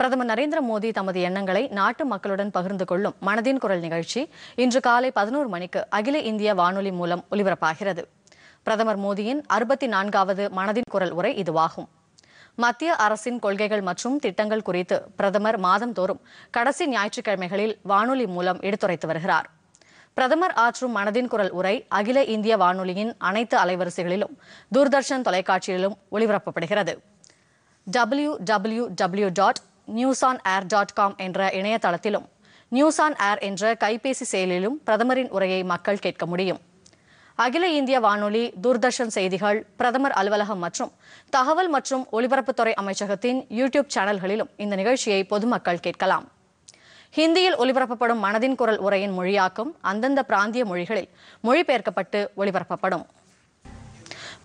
பிரதமர் நரேந்திர மோடி தமது எண்ணங்களை நாட்டு மக்களுடன் பகிர்ந்து கொள்ளும் மனதின் குரல் நிகழ்ச்சி இன்று காலை பதினோரு மணிக்கு அகில இந்திய வானொலி மூலம் ஒலிபரப்பாகிறது பிரதமர் மோடியின் அறுபத்தி நான்காவது மனதின் குரல் உரை இதுவாகும் மத்திய அரசின் கொள்கைகள் மற்றும் திட்டங்கள் குறித்து பிரதமர் மாதந்தோறும் கடைசி ஞாயிற்றுக்கிழமைகளில் வானொலி மூலம் எடுத்துரைத்து வருகிறார் பிரதமர் ஆற்றும் மனதின் குரல் உரை அகில இந்திய வானொலியின் அனைத்து அலைவரிசைகளிலும் தூர்தர்ஷன் தொலைக்காட்சியிலும் ஒளிபரப்பப்படுகிறது W W W dot news on air dot com என்ற இணையதளத்திலும் நியூஸ் ஆன் ஏர் என்ற கைபேசி செயலிலும் பிரதமரின் உரையை மக்கள் கேட்க முடியும் அகில இந்திய வானொலி தூர்தர்ஷன் செய்திகள் பிரதமர் அலுவலகம் மற்றும் தகவல் மற்றும் ஒலிபரப்புத்துறை அமைச்சகத்தின் யூடியூப் சேனல்களிலும் இந்த நிகழ்ச்சியை பொதுமக்கள் கேட்கலாம் ஹிந்தியில் ஒலிபரப்பப்படும் மனதின் குரல் உரையின் மொழியாக்கம் அந்தந்த பிராந்திய மொழிகளில் மொழிபெயர்க்கப்பட்டு ஒலிபரப்பப்படும்